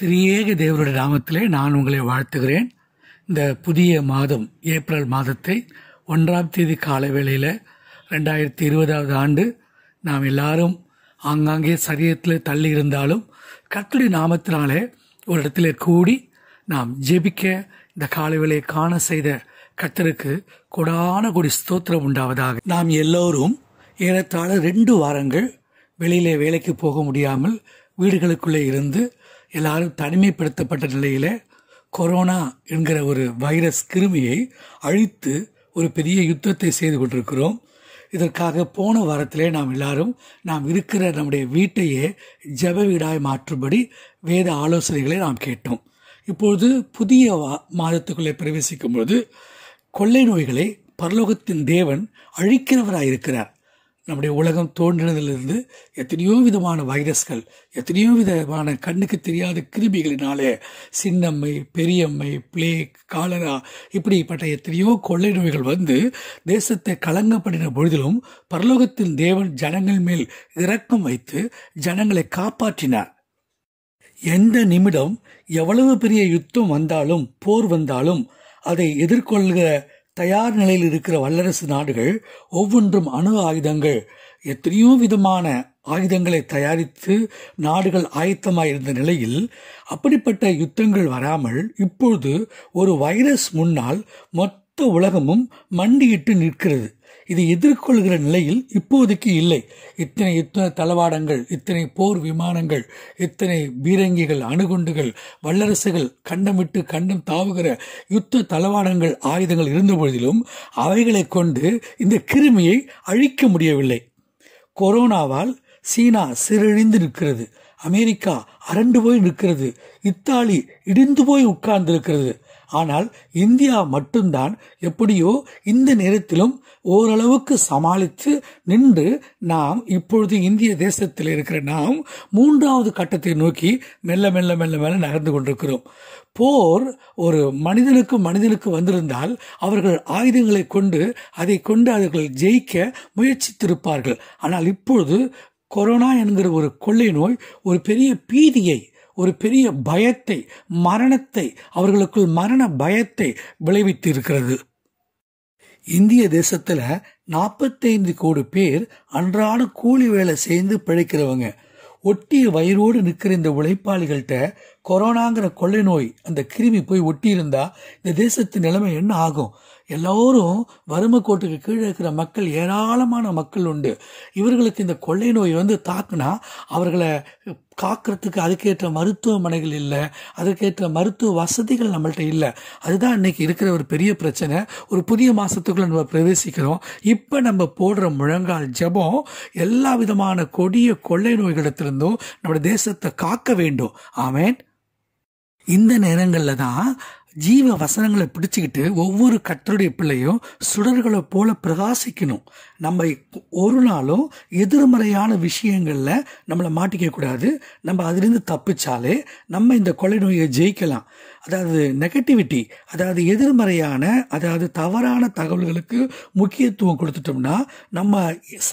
திரியேக தேவருடைய நாமத்திலே நான் உங்களை வாழ்த்துகிறேன் இந்த புதிய மாதம் ஏப்ரல் மாதத்தை ஒன்றாம் தேதி காலை வேளையில் ரெண்டாயிரத்தி இருபதாவது ஆண்டு நாம் எல்லாரும் ஆங்காங்கே சரீரத்தில் தள்ளி இருந்தாலும் கத்துடி நாமத்தினாலே ஒரு இடத்துல கூடி நாம் ஜெபிக்க இந்த காலை வேளையை காண செய்த கத்தருக்கு கொடான கொடி ஸ்தோத்திரம் உண்டாவதாக நாம் எல்லோரும் ஏறத்தாழ ரெண்டு வாரங்கள் வெளியிலே வேலைக்கு போக முடியாமல் வீடுகளுக்குள்ளே இருந்து எல்லாரும் தனிமைப்படுத்தப்பட்ட நிலையில் கொரோனா என்கிற ஒரு வைரஸ் கிருமியை அழித்து ஒரு பெரிய யுத்தத்தை செய்து கொண்டிருக்கிறோம் இதற்காக போன வாரத்திலே நாம் எல்லாரும் நாம் இருக்கிற நம்முடைய வீட்டையே ஜப வீடாய் மாற்றும்படி வேத ஆலோசனைகளை நாம் கேட்டோம் இப்பொழுது புதிய மாதத்துக்குள்ளே பிரவேசிக்கும் பொழுது கொள்ளை நோய்களை பரலோகத்தின் தேவன் அழிக்கிறவராக இருக்கிறார் நம்முடைய உலகம் தோன்றினதிலிருந்து எத்தனையோ விதமான வைரஸ்கள் எத்தனையோ விதமான கண்ணுக்கு தெரியாத கிருமிகளினாலே சின்னம்மை பெரியம்மை பிளேக் காலரா இப்படிப்பட்ட எத்தனையோ கொள்ளை நோய்கள் வந்து தேசத்தை கலங்கப்படின பொழுதிலும் பரலோகத்தில் தேவன் ஜனங்கள் மேல் இறக்கம் வைத்து ஜனங்களை காப்பாற்றினார் எந்த நிமிடம் எவ்வளவு பெரிய யுத்தம் வந்தாலும் போர் வந்தாலும் அதை எதிர்கொள்கிற தயார் நிலையில் இருக்கிற வல்லரசு நாடுகள் ஒவ்வொன்றும் அணு ஆயுதங்கள் எத்தனையோ விதமான ஆயுதங்களை தயாரித்து நாடுகள் ஆயத்தமாக இருந்த நிலையில் அப்படிப்பட்ட யுத்தங்கள் வராமல் இப்பொழுது ஒரு வைரஸ் முன்னால் மொத்த உலகமும் மண்டியிட்டு நிற்கிறது இதை எதிர்கொள்கிற நிலையில் இப்போதைக்கு இல்லை இத்தனை இத்தனை தளவாடங்கள் இத்தனை போர் விமானங்கள் இத்தனை பீரங்கிகள் அணுகுண்டுகள் வல்லரசுகள் கண்டமிட்டு கண்டம் தாவுகிற யுத்த தளவாடங்கள் ஆயுதங்கள் இருந்த பொழுதிலும் அவைகளை கொண்டு இந்த கிருமியை அழிக்க முடியவில்லை கொரோனாவால் சீனா சிறழிந்து நிற்கிறது அமெரிக்கா அரண்டு போய் நிற்கிறது இத்தாலி இடிந்து போய் உட்கார்ந்து இருக்கிறது ஆனால் இந்தியா மட்டும்தான் எப்படியோ இந்த நேரத்திலும் ஓரளவுக்கு சமாளித்து நின்று நாம் இப்பொழுது இந்திய தேசத்தில் இருக்கிற நாம் மூன்றாவது கட்டத்தை நோக்கி மெல்ல மெல்ல மெல்ல மெல்ல நகர்ந்து கொண்டிருக்கிறோம் போர் ஒரு மனிதனுக்கு மனிதனுக்கு வந்திருந்தால் அவர்கள் ஆயுதங்களை கொண்டு அதை கொண்டு அவர்கள் ஜெயிக்க முயற்சித்திருப்பார்கள் ஆனால் இப்பொழுது கொரோனா என்கிற ஒரு கொள்ளை நோய் ஒரு பெரிய பீதியை ஒரு பெரிய பயத்தை மரணத்தை அவர்களுக்குள் மரண பயத்தை விளைவித்து இருக்கிறது இந்திய தேசத்தில் நாற்பத்தைந்து கோடி பேர் அன்றாட கூலி வேலை சேர்ந்து பிழைக்கிறவங்க ஒட்டிய வயிறோடு நிற்கிற இந்த உழைப்பாளிகள்கிட்ட கொரோனாங்கிற கொள்ளை நோய் அந்த கிருமி போய் ஒட்டியிருந்தா இந்த தேசத்து நிலைமை என்ன ஆகும் எல்லோரும் வறுமை கோட்டுக்கு கீழே இருக்கிற மக்கள் ஏராளமான மக்கள் உண்டு இவர்களுக்கு இந்த கொள்ளை நோய் வந்து தாக்குனா அவர்களை காக்கிறதுக்கு அதுக்கேற்ற மருத்துவமனைகள் இல்லை அதுக்கேற்ற மருத்துவ வசதிகள் நம்மள்கிட்ட இல்லை அதுதான் இன்னைக்கு இருக்கிற ஒரு பெரிய பிரச்சனை ஒரு புதிய மாதத்துக்குள்ளே நம்ம பிரவேசிக்கிறோம் இப்போ நம்ம போடுற முழங்கால் ஜபம் எல்லா விதமான கொடிய கொள்ளை நோய்களிடத்திலிருந்தும் நம்ம தேசத்தை காக்க வேண்டும் ஆமேன் இந்த நேரங்களில் தான் ஜீவ வசனங்களை பிடிச்சிக்கிட்டு ஒவ்வொரு கத்தருடைய பிள்ளையும் சுடர்களை போல பிரகாசிக்கணும் நம்ம ஒரு நாளும் எதிர்மறையான விஷயங்களில் நம்மளை மாட்டிக்க கூடாது நம்ம அதுலேருந்து தப்பிச்சாலே நம்ம இந்த கொலை நோயை ஜெயிக்கலாம் அதாவது நெகட்டிவிட்டி அதாவது எதிர்மறையான அதாவது தவறான தகவல்களுக்கு முக்கியத்துவம் கொடுத்துட்டோம்னா நம்ம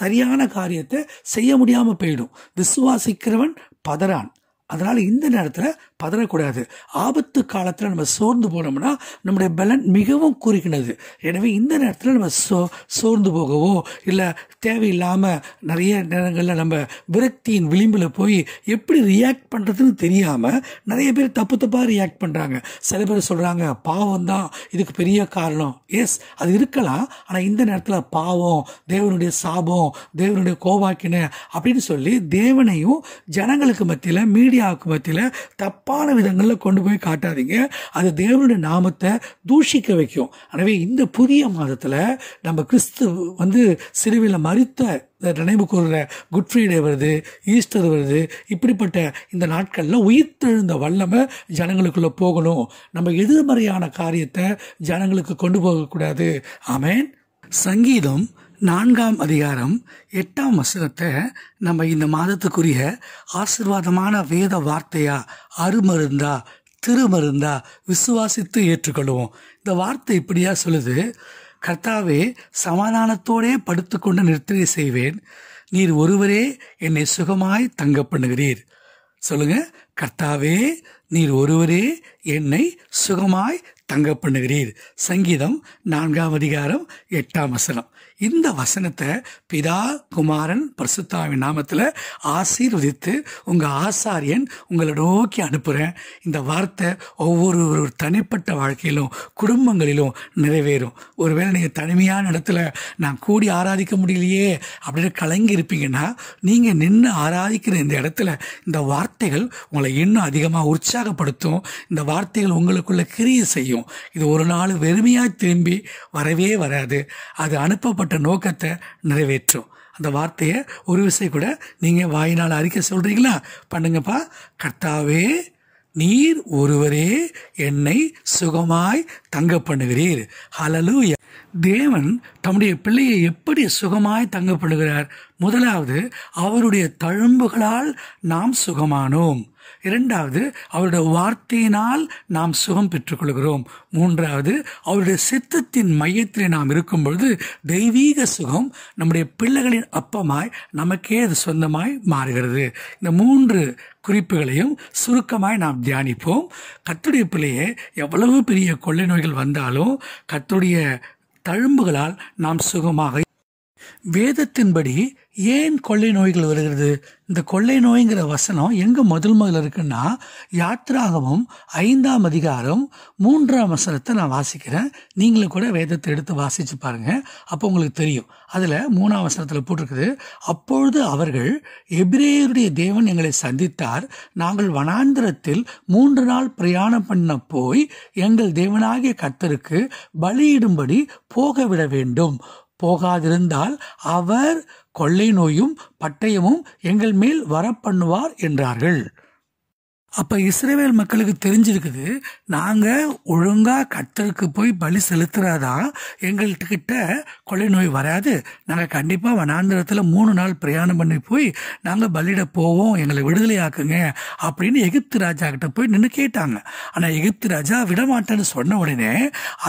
சரியான காரியத்தை செய்ய முடியாமல் போயிடும் விசுவாசிக்கிறவன் பதறான் அதனால் இந்த நேரத்தில் பதறக்கூடாது ஆபத்து காலத்தில் நம்ம சோர்ந்து போனோம்னா நம்முடைய பலன் மிகவும் குறிக்கினது எனவே இந்த நேரத்தில் நம்ம சோ சோர்ந்து போகவோ இல்லை தேவையில்லாமல் நிறைய நேரங்களில் நம்ம விரக்தியின் விளிம்பில் போய் எப்படி ரியாக்ட் பண்ணுறதுன்னு தெரியாமல் நிறைய பேர் தப்பு தப்பாக ரியாக்ட் பண்ணுறாங்க சில பேர் சொல்கிறாங்க பாவம் தான் இதுக்கு பெரிய காரணம் எஸ் அது இருக்கலாம் ஆனால் இந்த நேரத்தில் பாவம் தேவனுடைய சாபம் தேவனுடைய கோவாக்கின அப்படின்னு சொல்லி தேவனையும் ஜனங்களுக்கு மத்தியில் மீடியாவுக்கு மத்தியில் தப்பாக தப்பான விதங்களில் கொண்டு போய் காட்டாதீங்க அது தேவனுடைய நாமத்தை தூஷிக்க வைக்கும் எனவே இந்த புதிய மாதத்தில் நம்ம கிறிஸ்து வந்து சிறுவில் மறித்த நினைவு கூறுகிற குட் ஃப்ரைடே வருது ஈஸ்டர் வருது இப்படிப்பட்ட இந்த நாட்களில் உயிர்த்தெழுந்த வல்லமை ஜனங்களுக்குள்ளே போகணும் நம்ம எதிர்மறையான காரியத்தை ஜனங்களுக்கு கொண்டு போகக்கூடாது ஆமேன் சங்கீதம் நான்காம் அதிகாரம் எட்டாம் வசனத்தை நம்ம இந்த மாதத்துக்குரிய ஆசிர்வாதமான வேத வார்த்தையா அருமருந்தா திருமருந்தா விசுவாசித்து ஏற்றுக்கொள்வோம் இந்த வார்த்தை இப்படியா சொல்லுது கர்த்தாவே சமாதானத்தோடே படுத்துக்கொண்டு நிறுத்தனை செய்வேன் நீர் ஒருவரே என்னை சுகமாய் தங்க பண்ணுகிறீர் சொல்லுங்க கர்த்தாவே நீர் ஒருவரே என்னை சுகமாய் தங்க பண்ணுகிறீர் சங்கீதம் நான்காம் அதிகாரம் எட்டாம் வசனம் இந்த வசனத்தை பிதா குமாரன் பிரசுத்தாவின் நாமத்தில் ஆசீர்வதித்து உங்கள் ஆசாரியன் உங்களை நோக்கி அனுப்புகிறேன் இந்த வார்த்தை ஒவ்வொரு ஒரு தனிப்பட்ட வாழ்க்கையிலும் குடும்பங்களிலும் நிறைவேறும் ஒருவேளை நீங்கள் தனிமையான இடத்துல நான் கூடி ஆராதிக்க முடியலையே அப்படின்னு கலங்கி இருப்பீங்கன்னா நீங்கள் நின்று ஆராதிக்கிற இந்த இடத்துல இந்த வார்த்தைகள் உங்களை இன்னும் அதிகமாக உற்சாகப்படுத்தும் இந்த வார்த்தைகள் உங்களுக்குள்ளே கிரிய செய்யும் இது ஒரு நாள் வெறுமையாக திரும்பி வரவே வராது அது அனுப்பப்பட்ட சொல்லப்பட்ட நோக்கத்தை நிறைவேற்றும் அந்த வார்த்தையை ஒரு விசை கூட நீங்கள் வாயினால் அறிக்க சொல்கிறீங்களா பண்ணுங்கப்பா கர்த்தாவே நீர் ஒருவரே என்னை சுகமாய் தங்க பண்ணுகிறீர் ஹலலூய தேவன் தம்முடைய பிள்ளையை எப்படி சுகமாய் தங்க பண்ணுகிறார் முதலாவது அவருடைய தழும்புகளால் நாம் சுகமானோம் இரண்டாவது அவருடைய வார்த்தையினால் நாம் சுகம் பெற்றுக்கொள்கிறோம் மூன்றாவது அவருடைய சித்தத்தின் மையத்தில் நாம் இருக்கும் பொழுது தெய்வீக சுகம் நம்முடைய பிள்ளைகளின் அப்பமாய் நமக்கே அது சொந்தமாய் மாறுகிறது இந்த மூன்று குறிப்புகளையும் சுருக்கமாய் நாம் தியானிப்போம் கத்துடைய பிள்ளையே எவ்வளவு பெரிய கொள்ளை நோய்கள் வந்தாலும் கத்துடைய தழும்புகளால் நாம் சுகமாக வேதத்தின்படி ஏன் கொள்ளை நோய்கள் வருகிறது இந்த கொள்ளை நோய்ங்கிற வசனம் எங்கே முதல் முதல் இருக்குன்னா யாத்ராகவும் ஐந்தாம் அதிகாரம் மூன்றாம் வசனத்தை நான் வாசிக்கிறேன் நீங்களும் கூட வேதத்தை எடுத்து வாசித்து பாருங்கள் அப்போ உங்களுக்கு தெரியும் அதில் மூணாம் வசனத்தில் போட்டிருக்குது அப்பொழுது அவர்கள் எபிரேயருடைய தேவன் எங்களை சந்தித்தார் நாங்கள் வனாந்திரத்தில் மூன்று நாள் பிரயாணம் பண்ண போய் எங்கள் தேவனாகிய கத்தருக்கு பலியிடும்படி போகவிட வேண்டும் போகாதிருந்தால் அவர் கொள்ளை நோயும் பட்டயமும் எங்கள் மேல் வர பண்ணுவார் என்றார்கள் அப்போ இஸ்ரேவேல் மக்களுக்கு தெரிஞ்சிருக்குது நாங்கள் ஒழுங்காக கத்தருக்கு போய் பலி செலுத்துறாதா எங்கள்கிட்ட கொள்ளை நோய் வராது நாங்கள் கண்டிப்பாக வனாந்திரத்துல மூணு நாள் பிரயாணம் பண்ணி போய் நாங்கள் பலியிட போவோம் எங்களை விடுதலை ஆக்குங்க அப்படின்னு எகிப்து ராஜா கிட்ட போய் நின்று கேட்டாங்க ஆனால் எகிப்து ராஜா விடமாட்டேன்னு சொன்ன உடனே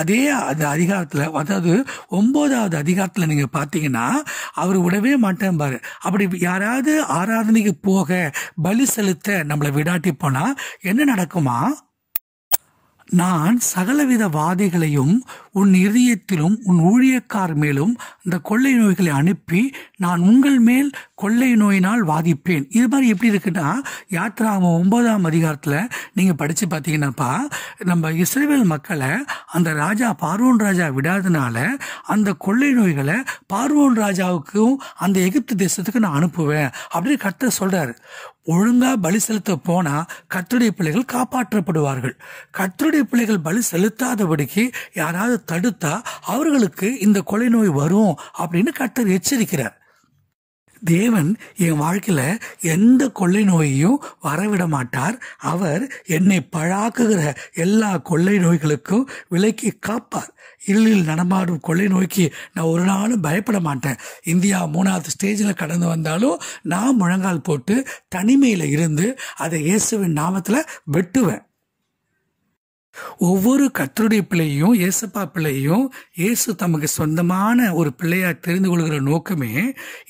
அதே அது அதிகாரத்தில் அதாவது ஒம்போதாவது அதிகாரத்தில் நீங்கள் பார்த்தீங்கன்னா அவர் விடவே மாட்டேன் பாரு அப்படி யாராவது ஆராதனைக்கு போக பலி செலுத்த நம்மளை விடாட்டி பண்ண போனா என்ன நடக்குமா நான் சகலவித வாதைகளையும் உன் இதயத்திலும் உன் ஊழியக்கார் மேலும் இந்த கொள்ளை நோய்களை அனுப்பி நான் உங்கள் மேல் கொள்ளை நோயினால் வாதிப்பேன் இது மாதிரி எப்படி இருக்குன்னா யாத்ரா ஒன்பதாம் அதிகாரத்தில் நீங்கள் படித்து பார்த்தீங்கன்னாப்பா நம்ம இஸ்ரேல் மக்களை அந்த ராஜா பார்வோன் ராஜா விடாதனால அந்த கொள்ளை நோய்களை பார்வோன் ராஜாவுக்கும் அந்த எகிப்து தேசத்துக்கு நான் அனுப்புவேன் அப்படின்னு கர்த்தர் சொல்கிறார் ஒழுங்காக பலி செலுத்த போனால் கத்துடைய பிள்ளைகள் காப்பாற்றப்படுவார்கள் கத்துடைய பிள்ளைகள் பலி செலுத்தாதபடிக்கு யாராவது தடுத்தா அவர்களுக்கு இந்த கொலை நோய் வரும் அப்படின்னு கத்தர் எச்சரிக்கிறார் தேவன் என் வாழ்க்கையில் எந்த கொள்ளை நோயையும் வரவிட மாட்டார் அவர் என்னை பழாக்குகிற எல்லா கொள்ளை நோய்களுக்கும் விலக்கி காப்பார் இருளில் நடமாடும் கொள்ளை நோய்க்கு நான் ஒரு நாளும் பயப்பட மாட்டேன் இந்தியா மூணாவது ஸ்டேஜில் கடந்து வந்தாலும் நான் முழங்கால் போட்டு தனிமையில் இருந்து அதை இயேசுவின் நாமத்தில் வெட்டுவேன் ஒவ்வொரு கத்தருடைய பிள்ளையும் இயேசப்பா பிள்ளையும் இயேசு தமக்கு சொந்தமான ஒரு பிள்ளையா தெரிந்து கொள்கிற நோக்கமே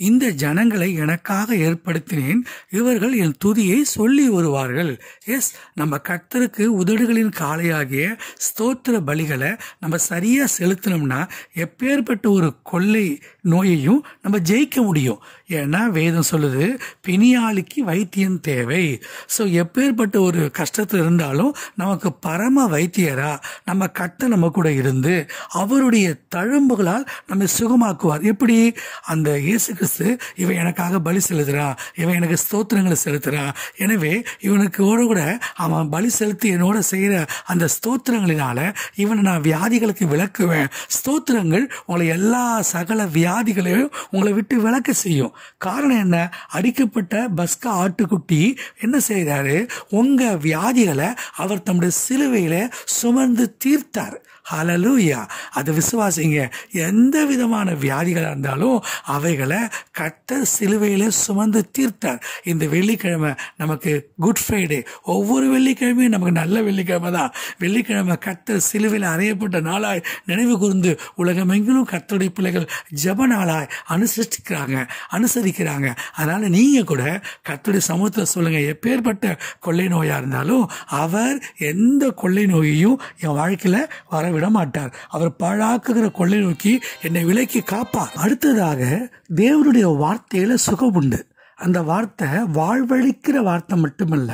இந்த ஜனங்களை எனக்காக ஏற்படுத்தினேன் இவர்கள் என் துதியை சொல்லி வருவார்கள் எஸ் நம்ம கத்தருக்கு உதடுகளின் காலையாகிய ஸ்தோத்திர பலிகளை நம்ம சரியாக செலுத்தினோம்னா எப்பேற்பட்ட ஒரு கொள்ளை நோயையும் நம்ம ஜெயிக்க முடியும் ஏன்னா வேதம் சொல்லுது பிணியாளிக்கு வைத்தியம் தேவை ஸோ எப்பேற்பட்ட ஒரு கஷ்டத்தில் இருந்தாலும் நமக்கு பரம வைத்தியராக நம்ம கத்த நம்ம கூட இருந்து அவருடைய தழும்புகளால் நம்மை சுகமாக்குவார் எப்படி அந்த இயேசு கிறிஸ்து இவன் எனக்காக பலி செலுத்துகிறான் இவன் எனக்கு ஸ்தோத்திரங்களை செலுத்துகிறான் எனவே இவனுக்கு கூட அவன் பலி செலுத்தி என்னோட செய்கிற அந்த ஸ்தோத்திரங்களினால இவனை நான் வியாதிகளுக்கு விளக்குவேன் ஸ்தோத்திரங்கள் உங்களை எல்லா சகல வியாதிகளையும் உங்களை விட்டு விளக்க செய்யும் காரணம் என்ன அடிக்கப்பட்ட பஸ்கா ஆட்டுக்குட்டி என்ன செய்கிறாரு உங்கள் வியாதிகளை அவர் தம்முடைய சிலுவையில் சுமந்து தீர்த்தார் ஹலலூயா அதை விசுவாசிங்க எந்த விதமான வியாதிகளாக இருந்தாலும் அவைகளை கட்ட சிலுவையில் சுமந்து தீர்த்தார் இந்த வெள்ளிக்கிழமை நமக்கு குட் ஃப்ரைடே ஒவ்வொரு வெள்ளிக்கிழமையும் நமக்கு நல்ல வெள்ளிக்கிழமை தான் வெள்ளிக்கிழமை கத்தர் சிலுவையில் அறையப்பட்ட நாளாய் நினைவு கூர்ந்து உலகமெங்கிலும் கத்தோடைய பிள்ளைகள் ஜப நாளாய் அனுசரிக்கிறாங்க அனுசரிக்கிறாங்க அதனால் நீங்கள் கூட கத்தோடைய சமூகத்தில் சொல்லுங்கள் எப்பேற்பட்ட கொள்ளை நோயாக இருந்தாலும் அவர் எந்த கொள்ளை நோயையும் என் வாழ்க்கையில் வர விடமாட்டார் அவர் பாழாக்குகிற கொள்ளை நோக்கி என்னை விலைக்கு காப்பார் அடுத்ததாக தேவனுடைய வார்த்தையில சுகம் உண்டு அந்த வார்த்தை வாழ்வழிக்கிற வார்த்தை மட்டுமல்ல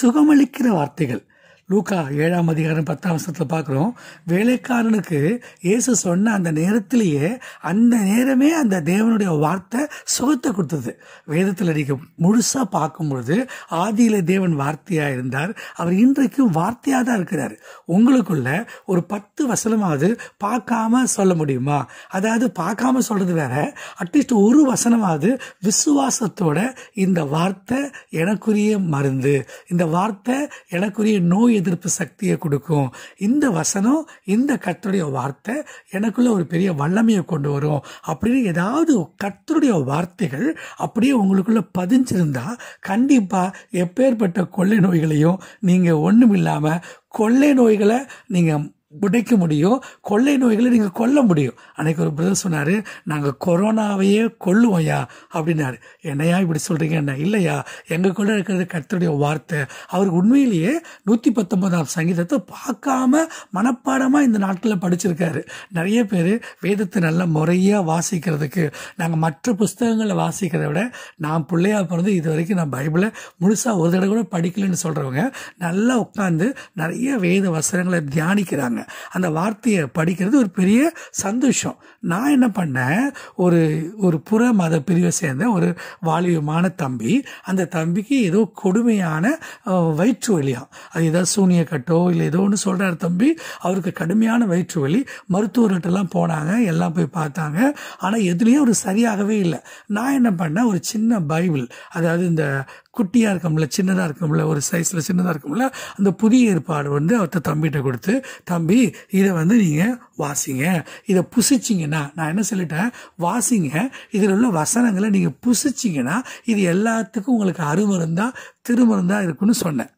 சுகமளிக்கிற வார்த்தைகள் லூக்கா ஏழாம் அதிகாரம் பத்தாம் வருஷத்தில் பார்க்குறோம் வேலைக்காரனுக்கு இயேசு சொன்ன அந்த நேரத்திலேயே அந்த நேரமே அந்த தேவனுடைய வார்த்தை சுகத்தை கொடுத்தது வேதத்தில் நீங்கள் முழுசாக பார்க்கும் பொழுது ஆதியில் தேவன் வார்த்தையாக இருந்தார் அவர் இன்றைக்கும் வார்த்தையாக தான் இருக்கிறார் உங்களுக்குள்ள ஒரு பத்து வசனமாவது பார்க்காம சொல்ல முடியுமா அதாவது பார்க்காம சொல்கிறது வேற அட்லீஸ்ட் ஒரு வசனமாவது விசுவாசத்தோட இந்த வார்த்தை எனக்குரிய மருந்து இந்த வார்த்தை எனக்குரிய நோய் எதிர்ப்பு சக்தியை கொடுக்கும் இந்த வசனம் இந்த கத்தருடைய வார்த்தை எனக்குள்ள ஒரு பெரிய வல்லமையை கொண்டு வரும் அப்படின்னு ஏதாவது கத்தருடைய வார்த்தைகள் அப்படியே உங்களுக்குள்ள பதிஞ்சிருந்தா கண்டிப்பாக எப்பேற்பட்ட கொள்ளை நோய்களையும் நீங்கள் ஒண்ணும் இல்லாம கொள்ளை நோய்களை நீங்கள் உடைக்க முடியும் கொள்ளை நோய்களை நீங்கள் கொல்ல முடியும் அன்றைக்கி ஒரு பிரதர் சொன்னார் நாங்கள் கொரோனாவையே கொல்லுவோம்யா அப்படின்னாரு என்னையா இப்படி சொல்கிறீங்க என்ன இல்லையா எங்கள் கூட இருக்கிறது கருத்துடைய வார்த்தை அவர் உண்மையிலேயே நூற்றி பத்தொன்பதாம் சங்கீதத்தை பார்க்காம மனப்பாடமாக இந்த நாட்களில் படிச்சிருக்காரு நிறைய பேர் வேதத்தை நல்ல முறையாக வாசிக்கிறதுக்கு நாங்கள் மற்ற புஸ்தகங்களை வாசிக்கிறத விட நான் பிள்ளையாக பிறந்து இது வரைக்கும் நான் பைபிளை முழுசாக ஒரு தடவை கூட படிக்கலைன்னு சொல்கிறவங்க நல்லா உட்காந்து நிறைய வேத வசனங்களை தியானிக்கிறாங்க சொல்கிறாங்க அந்த வார்த்தையை படிக்கிறது ஒரு பெரிய சந்தோஷம் நான் என்ன பண்ணேன் ஒரு ஒரு புற மத பிரிவை சேர்ந்த ஒரு வாலிபமான தம்பி அந்த தம்பிக்கு ஏதோ கொடுமையான வயிற்று வலியாம் அது ஏதாவது சூனிய கட்டோ இல்லை ஏதோ ஒன்று சொல்கிறார் தம்பி அவருக்கு கடுமையான வயிற்று வலி மருத்துவர்கிட்டலாம் போனாங்க எல்லாம் போய் பார்த்தாங்க ஆனால் எதுலேயும் அவர் சரியாகவே இல்லை நான் என்ன பண்ணேன் ஒரு சின்ன பைபிள் அதாவது இந்த குட்டியாக இருக்கும்ல சின்னதாக இருக்கும்ல ஒரு சைஸில் சின்னதாக இருக்கும்ல அந்த புதிய ஏற்பாடு வந்து அவர்கிட்ட தம்பிகிட்ட கொடுத்து தம்பி இதை வந்து நீங்கள் வாசிங்க இதை புசிச்சிங்கன்னா நான் என்ன சொல்லிட்டேன் வாசிங்க இதில் உள்ள வசனங்களை நீங்கள் புசிச்சிங்கன்னா இது எல்லாத்துக்கும் உங்களுக்கு அருமருந்தாக திருமருந்தாக இருக்குன்னு சொன்னேன்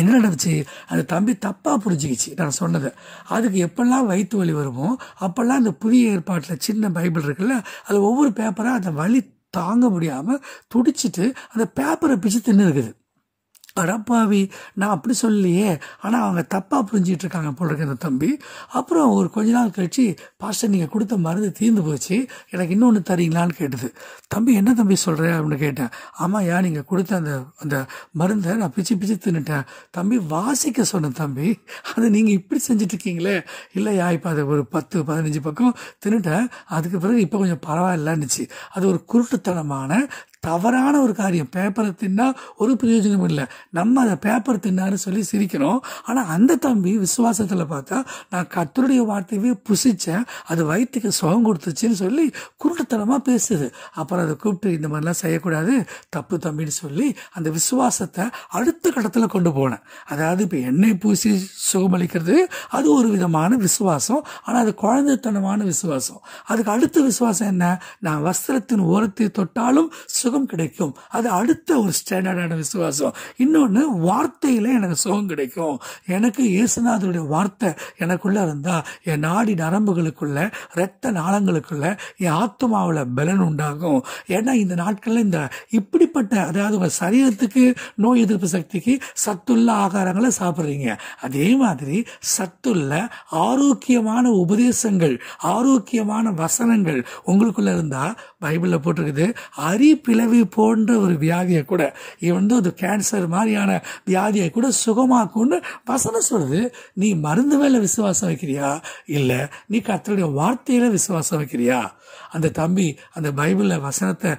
என்ன நடந்துச்சு அந்த தம்பி தப்பாக புரிஞ்சிக்கிச்சு நான் சொன்னது அதுக்கு எப்பெல்லாம் வயிற்று வலி வருமோ அப்போல்லாம் அந்த புதிய ஏற்பாட்டில் சின்ன பைபிள் இருக்குல்ல அது ஒவ்வொரு பேப்பராக அந்த வலி தாங்க முடியாமல் துடிச்சிட்டு அந்த பேப்பரை பிச்சு தின்னு இருக்குது அடப்பாவி நான் அப்படி சொல்லலையே ஆனால் அவங்க தப்பாக புரிஞ்சிகிட்டு இருக்காங்க போல இருக்கு இந்த தம்பி அப்புறம் ஒரு கொஞ்ச நாள் கழிச்சு பாஸ்டர் நீங்கள் கொடுத்த மருந்து தீர்ந்து போச்சு எனக்கு இன்னொன்று தரீங்களான்னு கேட்டது தம்பி என்ன தம்பி சொல்கிற அப்படின்னு கேட்டேன் ஆமாம் யா நீங்கள் கொடுத்த அந்த அந்த மருந்தை நான் பிச்சு பிச்சு தின்னுட்டேன் தம்பி வாசிக்க சொன்னேன் தம்பி அது நீங்கள் இப்படி செஞ்சிட்ருக்கீங்களே இல்லையா இப்போ அதை ஒரு பத்து பதினஞ்சு பக்கம் தின்னுட்டேன் அதுக்கு பிறகு இப்போ கொஞ்சம் பரவாயில்லன்னுச்சு அது ஒரு குருட்டுத்தனமான தவறான ஒரு காரியம் பேப்பரை தின்னா ஒரு பிரயோஜனமும் இல்லை நம்ம அதை பேப்பர் தின்னான்னு சொல்லி சிரிக்கிறோம் ஆனால் அந்த தம்பி விசுவாசத்தில் பார்த்தா நான் கத்தருடைய வார்த்தையவே புசித்தேன் அது வயிற்றுக்கு சுகம் கொடுத்துச்சின்னு சொல்லி குருட்டுத்தனமாக பேசுது அப்புறம் அதை கூப்பிட்டு இந்த மாதிரிலாம் செய்யக்கூடாது தப்பு தம்பின்னு சொல்லி அந்த விசுவாசத்தை அடுத்த கட்டத்தில் கொண்டு போனேன் அதாவது இப்போ எண்ணெய் பூசி சுகமளிக்கிறது அது ஒரு விதமான விசுவாசம் ஆனால் அது குழந்தைத்தனமான விசுவாசம் அதுக்கு அடுத்த விசுவாசம் என்ன நான் வஸ்திரத்தின் ஓரத்தை தொட்டாலும் சுக சுகம் கிடைக்கும் அது அடுத்த ஒரு ஸ்டாண்டர்டான விசுவாசம் இன்னொன்று வார்த்தையில் எனக்கு சுகம் கிடைக்கும் எனக்கு இயேசுநாதருடைய வார்த்தை எனக்குள்ளே இருந்தால் என் நாடி நரம்புகளுக்குள்ள இரத்த நாளங்களுக்குள்ள என் ஆத்மாவில் பலன் உண்டாகும் ஏன்னா இந்த நாட்களில் இந்த இப்படிப்பட்ட அதாவது உங்கள் சரீரத்துக்கு நோய் எதிர்ப்பு சக்திக்கு சத்துள்ள ஆகாரங்களை சாப்பிட்றீங்க அதே மாதிரி சத்துள்ள ஆரோக்கியமான உபதேசங்கள் ஆரோக்கியமான வசனங்கள் உங்களுக்குள்ள இருந்தால் பைபிளில் போட்டிருக்குது அரி பிளவி போன்ற ஒரு வியாதியை கூட இது வந்து அது கேன்சர் மாதிரியான வியாதியை கூட சுகமாக்கும்னு வசனம் சொல்லுது நீ மருந்து மேலே விசுவாசம் வைக்கிறியா இல்லை நீ கத்தருடைய வார்த்தையில் விசுவாசம் வைக்கிறியா அந்த தம்பி அந்த பைபிளில் வசனத்தை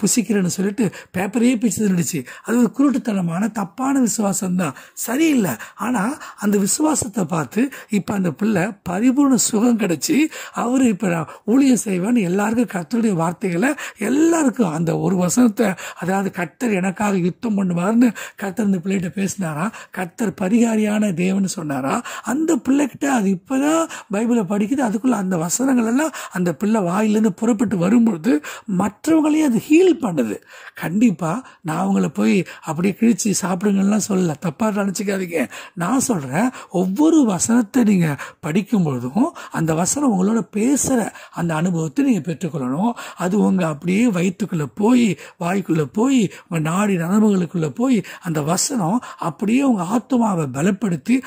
புசிக்கிறேன்னு சொல்லிட்டு பேப்பரே பிச்சு இருந்துச்சு அது ஒரு குருட்டுத்தனமான தப்பான விசுவாசம்தான் சரியில்லை ஆனால் அந்த விசுவாசத்தை பார்த்து இப்போ அந்த பிள்ளை பரிபூர்ண சுகம் கிடச்சி அவர் இப்போ ஊழியம் செய்வேன்னு எல்லாருக்கும் கத்தருடைய வார்த்தைகளை எல்லாருக்கும் அந்த ஒரு வசனத்தை அதாவது கத்தர் எனக்காக யுத்தம் பண்ணுவார்னு கத்தர் இந்த பிள்ளைகிட்ட பேசினாரா கத்தர் பரிகாரியான தேவன் சொன்னாரா அந்த பிள்ளைகிட்ட அது இப்போதான் பைபிளை படிக்குது அதுக்குள்ளே அந்த வசனங்கள் எல்லாம் அந்த பிள்ளை பிள்ளை வாயிலேருந்து புறப்பட்டு வரும்பொழுது மற்றவங்களையும் அது ஹீல் பண்ணுது கண்டிப்பாக நான் அவங்கள போய் அப்படியே கிழித்து சாப்பிடுங்கலாம் சொல்லலை தப்பாக நினச்சிக்காதீங்க நான் சொல்கிறேன் ஒவ்வொரு வசனத்தை நீங்கள் படிக்கும் பொழுதும் அந்த வசனம் உங்களோட பேசுகிற அந்த அனுபவத்தை நீங்கள் பெற்றுக்கொள்ளணும் அது உங்கள் அப்படியே வயிற்றுக்குள்ளே போய் வாய்க்குள்ளே போய் உங்கள் நாடி நரம்புகளுக்குள்ளே போய் அந்த வசனம் அப்படியே உங்கள் ஆத்மாவை பலப்படுத்தி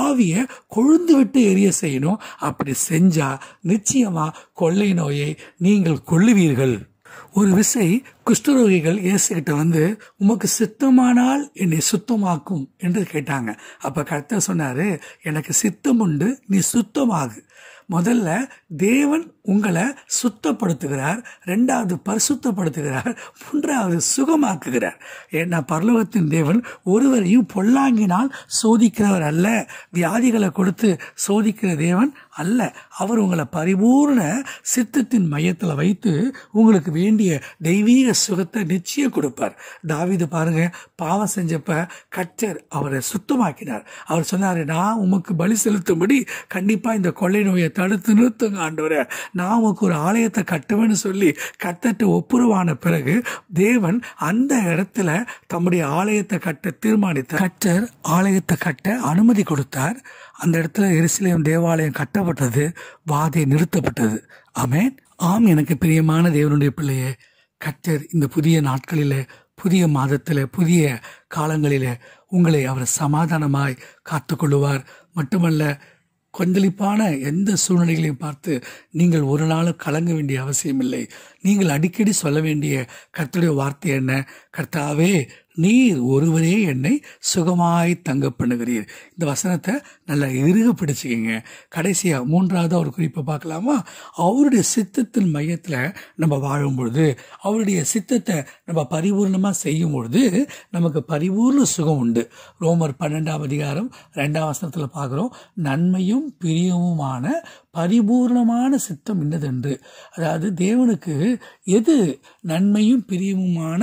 ஆவியை கொழுந்து விட்டு எரிய செய்யணும் அப்படி செஞ்சால் நிச்சயமாக கொள்ள கொள்ளை நோயை நீங்கள் கொள்ளுவீர்கள் ஒரு விசை குஷ்டரோகிகள் இயேசுகிட்ட வந்து உமக்கு சித்தமானால் என்னை சுத்தமாக்கும் என்று கேட்டாங்க அப்போ கர்த்தர் சொன்னார் எனக்கு சித்தம் உண்டு நீ சுத்தமாகு முதல்ல தேவன் உங்களை சுத்தப்படுத்துகிறார் ரெண்டாவது பரிசுத்தப்படுத்துகிறார் மூன்றாவது சுகமாக்குகிறார் ஏன்னா பரலோகத்தின் தேவன் ஒருவரையும் பொல்லாங்கினால் சோதிக்கிறவர் அல்ல வியாதிகளை கொடுத்து சோதிக்கிற தேவன் அல்ல அவர் உங்களை பரிபூர்ண சித்தத்தின் மையத்தில் வைத்து உங்களுக்கு வேண்டிய தெய்வீக சுகத்தை நிச்சயம் கொடுப்பார் தாவிது பாருங்க பாவம் செஞ்சப்ப கச்சர் அவரை சுத்தமாக்கினார் அவர் சொன்னார் நான் உமக்கு பலி செலுத்தும்படி கண்டிப்பாக இந்த கொள்ளை நோயை தடுத்து நிறுத்துங்க ஆண்டவரை நான் உனக்கு ஒரு ஆலயத்தை கட்டுவேன்னு சொல்லி கத்தட்டு ஒப்புரவான பிறகு தேவன் அந்த இடத்துல தம்முடைய ஆலயத்தை கட்ட தீர்மானித்த கட்டர் ஆலயத்தை கட்ட அனுமதி கொடுத்தார் அந்த இடத்துல எரிசிலேம் தேவாலயம் கட்டப்பட்டது வாதை நிறுத்தப்பட்டது அமேன் ஆம் எனக்கு பிரியமான தேவனுடைய பிள்ளையே கத்தர் இந்த புதிய நாட்களில் புதிய மாதத்தில் புதிய காலங்களில் உங்களை அவர் சமாதானமாய் காத்துக்கொள்ளுவார் மட்டுமல்ல கொந்தளிப்பான எந்த சூழ்நிலைகளையும் பார்த்து நீங்கள் ஒரு நாளும் கலங்க வேண்டிய அவசியமில்லை நீங்கள் அடிக்கடி சொல்ல வேண்டிய கர்த்தருடைய வார்த்தை என்ன கர்த்தாவே நீர் ஒருவரே என்னை சுகமாய் தங்க பண்ணுகிறீர் இந்த வசனத்தை நல்லா இறுக பிடிச்சிக்கிங்க கடைசியாக மூன்றாவது ஒரு குறிப்பை பார்க்கலாமா அவருடைய சித்தத்தின் மையத்தில் நம்ம வாழும் பொழுது அவருடைய சித்தத்தை நம்ம பரிபூர்ணமாக செய்யும் பொழுது நமக்கு பரிபூர்ண சுகம் உண்டு ரோமர் பன்னெண்டாம் அதிகாரம் ரெண்டாம் வசனத்தில் பார்க்குறோம் நன்மையும் பிரியமுமான பரிபூர்ணமான சித்தம் இன்னதென்று அதாவது தேவனுக்கு எது நன்மையும் பிரியமுமான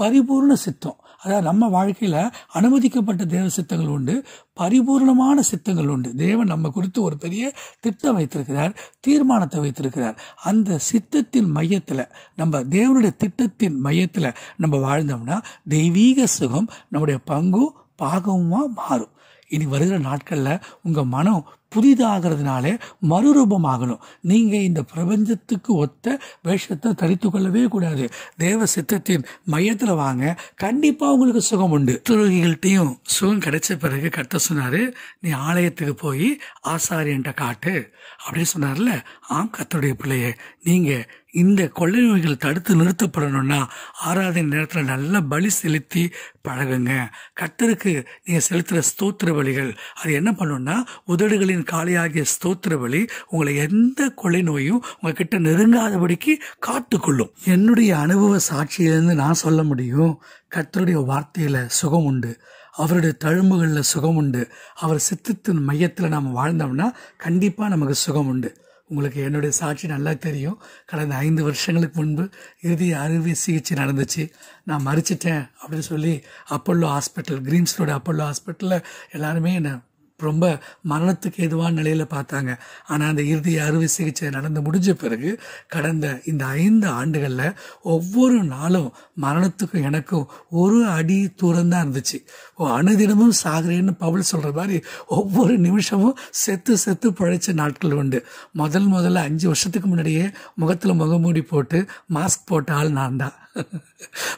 பரிபூர்ண சித்தம் அதாவது நம்ம வாழ்க்கையில் அனுமதிக்கப்பட்ட தேவ சித்தங்கள் உண்டு பரிபூர்ணமான சித்தங்கள் உண்டு தேவன் நம்ம குறித்து ஒரு பெரிய திட்டம் வைத்திருக்கிறார் தீர்மானத்தை வைத்திருக்கிறார் அந்த சித்தத்தின் மையத்தில் நம்ம தேவனுடைய திட்டத்தின் மையத்தில் நம்ம வாழ்ந்தோம்னா தெய்வீக சுகம் நம்முடைய பங்கும் பாகமாக மாறும் இனி வருகிற நாட்களில் உங்கள் மனம் புதிதாகிறதுனாலே மறுரூபமாகணும் நீங்கள் இந்த பிரபஞ்சத்துக்கு ஒத்த வேஷத்தை தரித்து கொள்ளவே கூடாது தேவ சித்தத்தின் மையத்தில் வாங்க கண்டிப்பாக உங்களுக்கு சுகம் உண்டு துரோகிகள்ட்டையும் சுகம் கிடைச்ச பிறகு கட்ட சொன்னார் நீ ஆலயத்துக்கு போய் ஆசாரியன்ட்ட காட்டு அப்படின்னு சொன்னார்ல ஆம் கத்தோடைய பிள்ளையை நீங்கள் இந்த கொள்ளை நோய்கள் தடுத்து நிறுத்தப்படணும்னா ஆராதனை நேரத்தில் நல்லா பலி செலுத்தி பழகுங்க கத்தருக்கு நீங்கள் செலுத்துகிற ஸ்தோத்திர வழிகள் அது என்ன பண்ணணும்னா உதடுகளின் காலியாகிய ஸ்தோத்திர வழி உங்களை எந்த கொள்ளை நோயும் உங்ககிட்ட நெருங்காதபடிக்கு காத்துக்கொள்ளும் என்னுடைய அனுபவ சாட்சியிலேருந்து நான் சொல்ல முடியும் கத்தருடைய வார்த்தையில் சுகம் உண்டு அவருடைய தழும்புகளில் சுகம் உண்டு அவர் சித்தத்தின் மையத்தில் நாம் வாழ்ந்தோம்னா கண்டிப்பாக நமக்கு சுகம் உண்டு உங்களுக்கு என்னுடைய சாட்சி நல்லா தெரியும் கடந்த ஐந்து வருஷங்களுக்கு முன்பு இறுதி அறுவை சிகிச்சை நடந்துச்சு நான் மறிச்சிட்டேன் அப்படின்னு சொல்லி அப்பல்லோ ஹாஸ்பிட்டல் ரோடு அப்பல்லோ ஹாஸ்பிட்டலில் எல்லாருமே என்னை ரொம்ப மரணத்துக்கு ஏதுவான நிலையில் பார்த்தாங்க ஆனால் அந்த இறுதி அறுவை சிகிச்சை நடந்து முடிஞ்ச பிறகு கடந்த இந்த ஐந்து ஆண்டுகளில் ஒவ்வொரு நாளும் மரணத்துக்கும் எனக்கும் ஒரு அடி தூரம் தான் இருந்துச்சு ஓ அணுதினமும் சாகுறேன்னு பவுல் சொல்கிற மாதிரி ஒவ்வொரு நிமிஷமும் செத்து செத்து பழைச்ச நாட்கள் உண்டு முதல் முதல்ல அஞ்சு வருஷத்துக்கு முன்னாடியே முகத்தில் முகமூடி போட்டு மாஸ்க் போட்ட ஆள் நான் தான்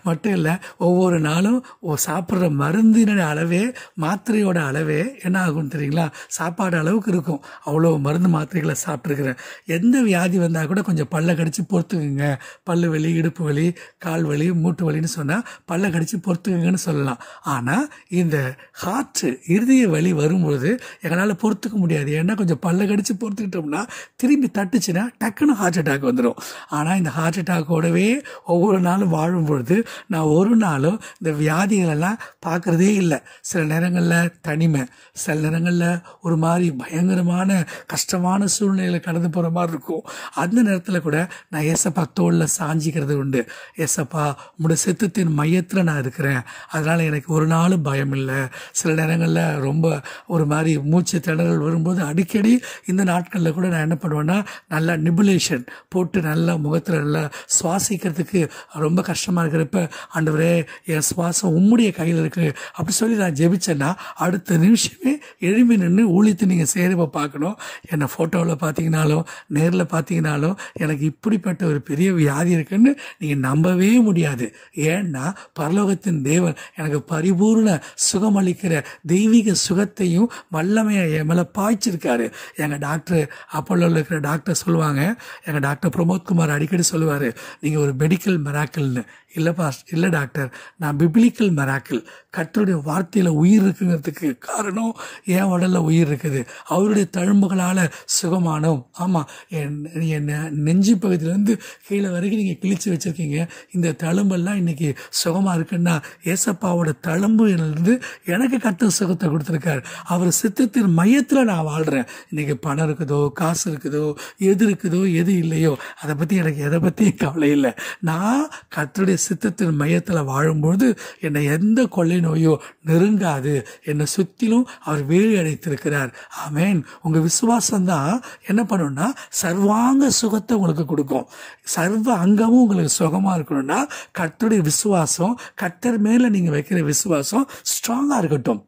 மட்டும் இல்லை ஒவ்வொரு நாளும் சாப்பிட்ற மருந்தின அளவே மாத்திரையோட அளவே என்ன ஆகும்னு தெரியுங்களா சாப்பாடு அளவுக்கு இருக்கும் அவ்வளோ மருந்து மாத்திரைகளை சாப்பிட்ருக்குறேன் எந்த வியாதி வந்தால் கூட கொஞ்சம் பல்ல கடித்து பொறுத்துக்குங்க பல்லு வலி இடுப்பு வலி கால் வலி மூட்டு வலின்னு சொன்னால் பல்ல கடித்து பொறுத்துக்குங்கன்னு சொல்லலாம் ஆனால் இந்த ஹார்ட்டு இறுதிய வலி வரும்பொழுது எங்களால் பொறுத்துக்க முடியாது ஏன்னா கொஞ்சம் பல்ல கடிச்சு பொறுத்துக்கிட்டோம்னா திரும்பி தட்டுச்சுன்னா டக்குன்னு ஹார்ட் அட்டாக் வந்துடும் ஆனால் இந்த ஹார்ட் அட்டாக்கோடவே ஒவ்வொரு நாளும் உயிரோடு வாழும் பொழுது நான் ஒரு நாளும் இந்த வியாதிகளெல்லாம் பார்க்குறதே இல்லை சில நேரங்களில் தனிமை சில நேரங்களில் ஒரு மாதிரி பயங்கரமான கஷ்டமான சூழ்நிலையில் கடந்து போகிற மாதிரி இருக்கும் அந்த நேரத்தில் கூட நான் ஏசப்பா தோளில் சாஞ்சிக்கிறது உண்டு ஏசப்பா உங்களுடைய சித்தத்தின் மையத்தில் நான் இருக்கிறேன் அதனால் எனக்கு ஒரு நாளும் பயம் இல்லை சில நேரங்களில் ரொம்ப ஒரு மாதிரி மூச்சு திணறல் வரும்போது அடிக்கடி இந்த நாட்களில் கூட நான் என்ன பண்ணுவேன்னா நல்லா நிபுலேஷன் போட்டு நல்லா முகத்தில் நல்லா சுவாசிக்கிறதுக்கு ரொம்ப ரொம்ப கஷ்டமாக இருக்கிறப்ப ஆண்டவரே என் சுவாசம் உம்முடைய கையில் இருக்குது அப்படி சொல்லி நான் ஜெபிச்சேன்னா அடுத்த நிமிஷமே எழுமி நின்று ஊழித்து நீங்கள் சேருவை பார்க்கணும் என்னை ஃபோட்டோவில் பார்த்தீங்கனாலும் நேரில் பார்த்தீங்கனாலும் எனக்கு இப்படிப்பட்ட ஒரு பெரிய வியாதி இருக்குன்னு நீங்கள் நம்பவே முடியாது ஏன்னா பரலோகத்தின் தேவன் எனக்கு பரிபூர்ண சுகமளிக்கிற தெய்வீக சுகத்தையும் வல்லமையை என் மேலே பாய்ச்சிருக்காரு எங்கள் டாக்டர் அப்போலோவில் இருக்கிற டாக்டர் சொல்லுவாங்க எங்கள் டாக்டர் பிரமோத்குமார் அடிக்கடி சொல்லுவார் நீங்கள் ஒரு மெடிக்கல் மெராக்கல் jalil இல்லை பாஸ் இல்லை டாக்டர் நான் பிப்ளிக்கல் மெராக்கிள் கற்றுடைய வார்த்தையில் உயிர் இருக்குங்கிறதுக்கு காரணம் என் உடலில் உயிர் இருக்குது அவருடைய தழும்புகளால் சுகமானோம் ஆமாம் என் என் நெஞ்சு பகுதியிலேருந்து கீழே வரைக்கும் நீங்கள் கிழிச்சு வச்சுருக்கீங்க இந்த தழும்பெல்லாம் இன்றைக்கி சுகமாக இருக்குன்னா ஏசப்பாவோட தழும்புலேருந்து எனக்கு கற்று சுகத்தை கொடுத்துருக்காரு அவர் சித்தத்தின் மையத்தில் நான் வாழ்கிறேன் இன்றைக்கி பணம் இருக்குதோ காசு இருக்குதோ எது இருக்குதோ எது இல்லையோ அதை பற்றி எனக்கு எதை பற்றியும் கவலை இல்லை நான் கற்றுடைய சித்தத்தின் மையத்தில் வாழும்பொழுது என்னை எந்த கொள்ளை நோயோ நெருங்காது என்னை சுற்றிலும் அவர் வேலி அடைத்திருக்கிறார் ஆமேன் உங்கள் விசுவாசம்தான் என்ன பண்ணணும்னா சர்வாங்க சுகத்தை உங்களுக்கு கொடுக்கும் சர்வ அங்கமும் உங்களுக்கு சுகமாக இருக்கணும்னா கர்த்தருடைய விசுவாசம் கத்தர் மேலே நீங்கள் வைக்கிற விசுவாசம் ஸ்ட்ராங்காக இருக்கட்டும்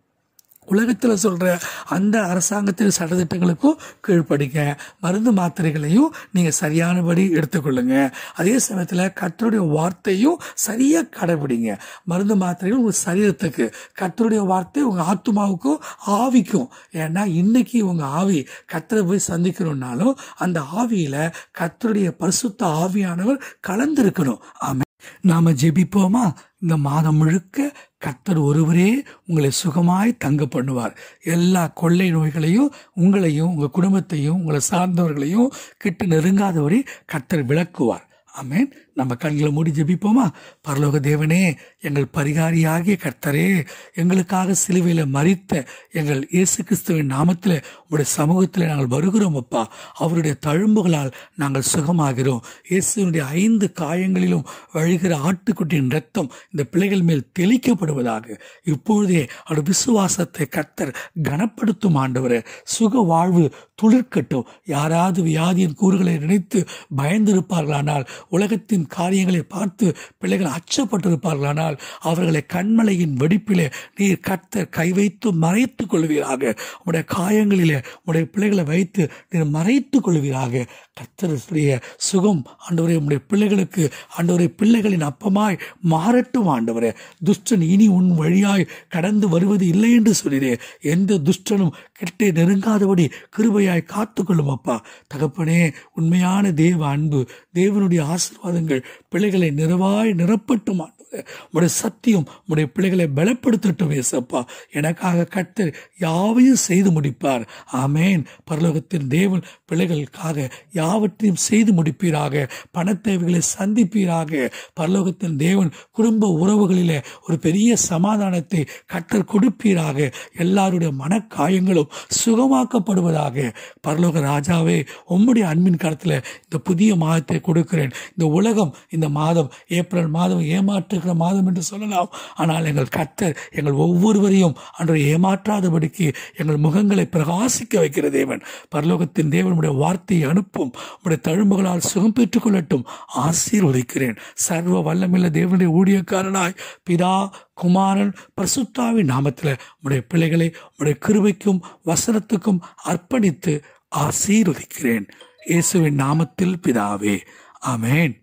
உலகத்தில் சொல்கிற அந்த அரசாங்கத்தின் சட்டத்திட்டங்களுக்கும் கீழ்ப்படுங்க மருந்து மாத்திரைகளையும் நீங்கள் சரியானபடி எடுத்துக்கொள்ளுங்க அதே சமயத்தில் கத்தருடைய வார்த்தையும் சரியாக கடைபிடிங்க மருந்து மாத்திரைகள் உங்கள் சரீரத்துக்கு கத்தருடைய வார்த்தை உங்கள் ஆத்மாவுக்கும் ஆவிக்கும் ஏன்னா இன்னைக்கு உங்கள் ஆவி கத்தரை போய் சந்திக்கணும்னாலும் அந்த ஆவியில் கத்தருடைய பரிசுத்த ஆவியானவர் கலந்திருக்கணும் ஆமாம் நாம ஜெபிப்போமா இந்த மாதம் முழுக்க கத்தர் ஒருவரே உங்களை சுகமாய் தங்க பண்ணுவார் எல்லா கொள்ளை நோய்களையும் உங்களையும் உங்கள் குடும்பத்தையும் உங்களை சார்ந்தவர்களையும் கிட்ட நெருங்காதவரை கத்தர் விளக்குவார் ஆமேன் நம்ம கண்களை மூடி ஜெபிப்போமா பரலோக தேவனே எங்கள் பரிகாரியாகிய கர்த்தரே எங்களுக்காக சிலுவையில் மறித்த எங்கள் இயேசு கிறிஸ்துவின் நாமத்தில் உங்களுடைய சமூகத்தில் நாங்கள் வருகிறோம் அப்பா அவருடைய தழும்புகளால் நாங்கள் சுகமாகிறோம் இயேசுனுடைய ஐந்து காயங்களிலும் வழிகிற ஆட்டுக்குட்டியின் ரத்தம் இந்த பிள்ளைகள் மேல் தெளிக்கப்படுவதாக இப்பொழுதே அவருடைய விசுவாசத்தை கர்த்தர் கனப்படுத்தும் ஆண்டவர் சுக வாழ்வு துளிர்க்கட்டும் யாராவது வியாதியின் கூறுகளை நினைத்து பயந்திருப்பார்களானால் உலகத்தின் காரியங்களை பார்த்து பிள்ளைகள் அச்சப்பட்டிருப்பார்களானால் அவர்களை கண்மலையின் வெடிப்பிலே நீர் கத்த கை வைத்து மறைத்து கொள்வீராக உடைய காயங்களிலே உடைய பிள்ளைகளை வைத்து நீர் மறைத்து கொள்வீராக கத்தருடைய சுகம் ஆண்டவரே உங்களுடைய பிள்ளைகளுக்கு ஆண்டவரே பிள்ளைகளின் அப்பமாய் மாறட்டும் ஆண்டவரே துஷ்டன் இனி உன் வழியாய் கடந்து வருவது இல்லை என்று சொல்லினே எந்த துஷ்டனும் கெட்டே நெருங்காதபடி கிருபையாய் கொள்ளும் அப்பா தகப்பனே உண்மையான தேவ அன்பு தேவனுடைய ஆசிர்வாதங்கள் பிள்ளைகளை நிறவாய் நிரப்பட்டுமா உடைய சத்தியம் உடைய பிள்ளைகளை பலப்படுத்தட்டும் ஏசப்பா எனக்காக கர்த்தர் யாவையும் செய்து முடிப்பார் ஆமேன் பரலோகத்தின் தேவன் பிள்ளைகளுக்காக யாவற்றையும் செய்து முடிப்பீராக பண தேவைகளை சந்திப்பீராக பரலோகத்தின் தேவன் குடும்ப உறவுகளில ஒரு பெரிய சமாதானத்தை கர்த்தர் கொடுப்பீராக எல்லாருடைய மனக்காயங்களும் சுகமாக்கப்படுவதாக பரலோக ராஜாவே உம்முடைய அன்பின் காலத்தில் இந்த புதிய மாதத்தை கொடுக்கிறேன் இந்த உலகம் இந்த மாதம் ஏப்ரல் மாதம் ஏமாற்று இருக்கிற மாதம் என்று சொல்லலாம் ஆனால் எங்கள் கத்தர் எங்கள் ஒவ்வொருவரையும் அன்று ஏமாற்றாதபடிக்கு எங்கள் முகங்களை பிரகாசிக்க வைக்கிற தேவன் பரலோகத்தின் தேவனுடைய வார்த்தையை அனுப்பும் உடைய தழும்புகளால் சுகம் பெற்றுக்கொள்ளட்டும் ஆசீர்வதிக்கிறேன் சர்வ வல்லமில்ல தேவனுடைய ஊழியக்காரனாய் பிதா குமாரன் பிரசுத்தாவின் நாமத்தில் உடைய பிள்ளைகளை உடைய கிருவைக்கும் வசனத்துக்கும் அர்ப்பணித்து ஆசீர்வதிக்கிறேன் இயேசுவின் நாமத்தில் பிதாவே ஆமேன்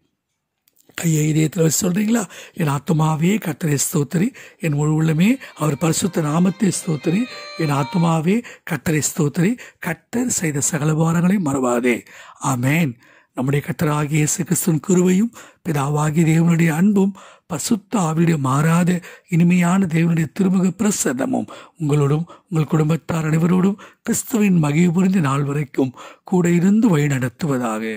கையை இதயத்தில் வச்சு சொல்கிறீங்களா என் ஆத்மாவே கர்த்தரை ஸ்தோத்திரி என் முழு உள்ளமே அவர் பரிசுத்த நாமத்தை ஸ்தோத்திரி என் ஆத்மாவே கர்த்தரை ஸ்தோத்திரி கத்தர் செய்த சகலபாரங்களையும் மறவாதே ஆமேன் நம்முடைய கத்தராகிய இயேசு கிறிஸ்துவின் கிருவையும் பிதாவாகிய தேவனுடைய அன்பும் பசுத்த ஆவியுடைய மாறாத இனிமையான தேவனுடைய திருமுக பிரசன்னமும் உங்களோடும் உங்கள் குடும்பத்தார் அனைவரோடும் கிறிஸ்துவின் மகிழ்வு புரிந்த நாள் வரைக்கும் கூட இருந்து வழி நடத்துவதாக